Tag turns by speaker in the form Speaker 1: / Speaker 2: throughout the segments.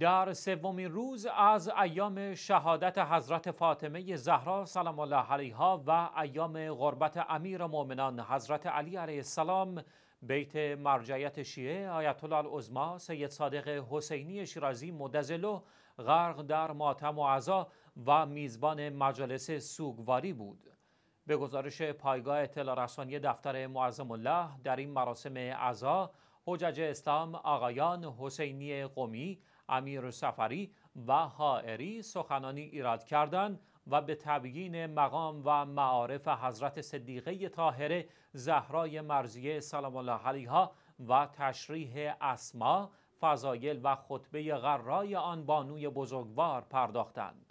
Speaker 1: در سومین روز از ایام شهادت حضرت فاطمه زهرا سلام الله علیها و ایام غربت امیر مؤمنان حضرت علی علیه السلام بیت مرجعیت شیعه آیت الله العظما سید صادق حسینی شیرازی مدزلو غرق در ماتم و عزا و میزبان مجلس سوگواری بود به گزارش پایگاه اطلاع رسانی دفتر معظم الله در این مراسم عزا حجج اسلام آقایان حسینی قومی، امیر سفری و حائری سخنانی ایراد کردند و به تبیین مقام و معارف حضرت صدیقه طاهره زهرای مرزیه سلام الله علیها و تشریح اسما فضایل و خطبه غرای آن بانوی بزرگوار پرداختند.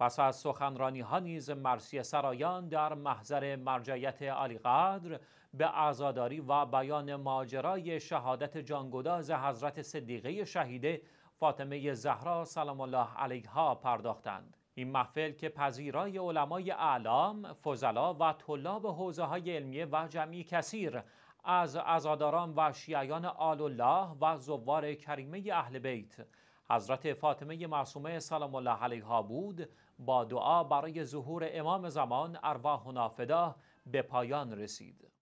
Speaker 1: پس از سخنرانی ها نیز مرسی سرایان در محضر مرجعیت علیقدر به عزاداری و بیان ماجرای شهادت جانگداز حضرت صدیقه شهیده فاطمه زهرا سلام الله علیها پرداختند. این محفل که پذیرای علمای اعلام، فضلا و طلاب حوزه های علمیه و جمعی کثیر از عزاداران و شیعیان آل الله و زوار کریمه اهل بیت حضرت فاطمه معصومه سلام الله علیها بود با دعا برای ظهور امام زمان ارواح نافده به پایان رسید